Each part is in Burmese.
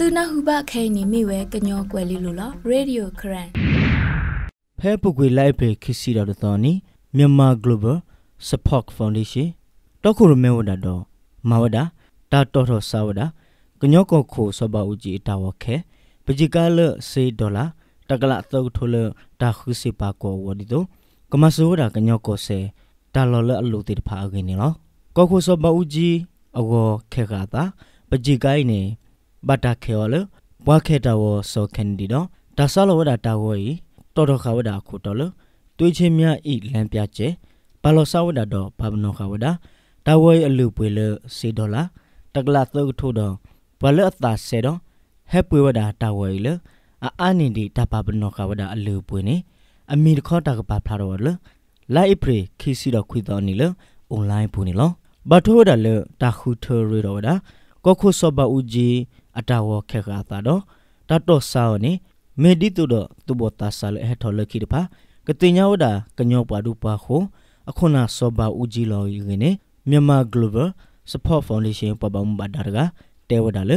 သူနာဟုဘခဲနီမိဝဲကညောကွယ်လီလိုလားရေဒီယိုခရန်ဖဲပုတ်ကွေလိုက်ပေခစီတော်တော်နီမြန်မာ global support foundation တောက်ခုရမဲဝဒတော်မဝဒတာတော်တော်စာဝဒကညောကောခိုစဘဦးကြီးတာဝခဲပဂျီကာလစေဒေါ်လာတကလာသုတ်ထိုလတာခုစီပါကောဝဒီတို့ကမဆိုးတာကညောကောစေတာလော်လအလူတေတဖာအကင်းနော်ကောခိုစဘဦးကြီးအောခဲကတာပဂျီကိုင်းနေဘတာခေော်လေဘွားခေတာဝစောကန်ဒီတော့ဒါဆလဝဒတာဝီတော်တော်ခဝဒခုတော်လေတွေးချင်းများဤလမ်းပြကျဲဘလောဆဝဒတော့ဘာမနောခဝဒတာဝီအလူပွေလေစေဒေါ်လာတကလာသုတ်ထို့တော့ဘလအတာစေတော့ဟဲပွေဝဒတာဝီလေအာနိဒီတပပနောခဝဒအလူပွေနေအမီတခေါ်တာကပါဖလာတော်လေလိုက်ပရီခီစီတော့ခွေတော်နီလေအွန်လိုင်းပူနေလောဘတ်ထိုးဒါလေတာခုထရရတော်ဒါကောခုစောဘဦးကြီးအတဝခဲခါတာတော့တတ်တော့စာနေမေဒီတုတော့သူဘတာဆာလေဟထော်လခိတဖာကတိညာဝဒကညောပါဒုပါခုအခုနာစောဘာဦးကြီးလော်ယူနေမြန်မာ global support foundation ပပမ္ဘာဒါရကတေဝဒါလေ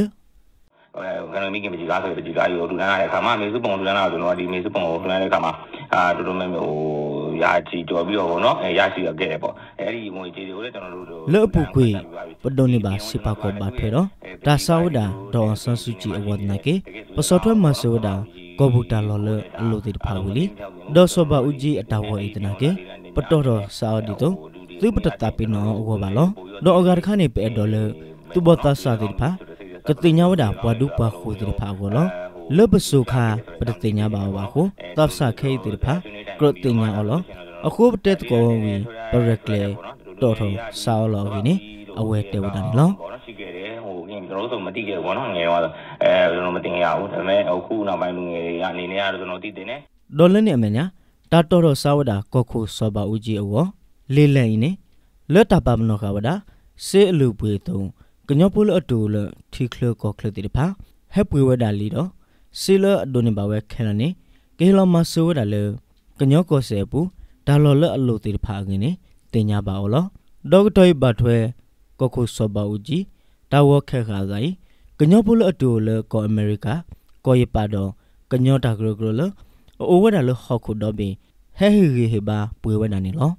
ကနမိကင်ပကြီးကားဆိုပကြီးကားကိုလူလန်းရတဲ့အခါမှာမေစုပုံလူလန်းလာဆိုတော့ဒီမေစုပုံကိုလူလန်းတဲ့အခါမှာအာတော်တော်များများဟိုရာချီတော်ပြီးတော့ဗောနော်အဲရာချီရခဲ့တယ်ပေါ့အဲဒီငွေကြေးတွေကိုလည်းကျွန်တော်တို့လောပုကွေပဒုန်နေပါစီပါကောပါထွေတော့ဒါဆာဝဒါဒေါ်ဆန်စုကြည်အဝတ်နာကေပစောထွတ်မဆူဒါကောဘူတာလော်လအလိုတိဖာဝီလီဒေါ်ဆဘဦးကြီးအတာဝော်ဤတနာကေပတော်တော်ဆာဝဒီတော့သူပတတာပိနောအဝဘလောဒေါ်အဂါခါနေပေဒေါ်လသူဘတာဆာတိဖာကတိညာဝဒပဒုပခုတိဖာဝလလဘစုခာပတိညာဘာဝခုသပ်စခဲတိဖာကရတိညာအလအခုပတက်ကောဝီပရကလေတော်ထုံဆောလောဝီနိအဝဲတေဝဒန်လောရှိခဲ့တယ်ဟိုပြင်ကျွန်တော်တို့ဆိုမတိခဲ့ဘူးဗောနော်ငယ်ရောအဲကျွန်တော်မတင်ရဘူးဒါပေမဲ့အခုနောက်ပိုင်းလူငယ်တွေအနေနဲ့ကတော့ကျွန်တော်သိတင်တယ်ဒေါ်လနဲ့အမညာတာတော်တော်စာဝဒကောခုစောပါဦးကြီးအောလေလန်နေလက်တာပါမနောကဝဒစေအလူပွေတုံးကညောပုလအတူလထီခလကောခလတိဖာဟက်ပွေဝဒါလီတော့စီလအဒိုနေပါဝဲခဲလနေကေလမဆူဝဒါလကညောကောဆေပူဒါလောလအလိုတိဖာငင်းနေတင်ညာပါအောလဒေါကတိုဘတ်ဝဲကခုဆောဘာဦးကြီးတာဝခဲခါဇိုင်ကညောပုလအတူလကောအမေရိကာကောရပါတော့ကညောတာဂရဂရလအိုဝဒါလဟောက်ခုတော့ဘင်ဟဲဟီဟီဘာပွေဝဒါနေလော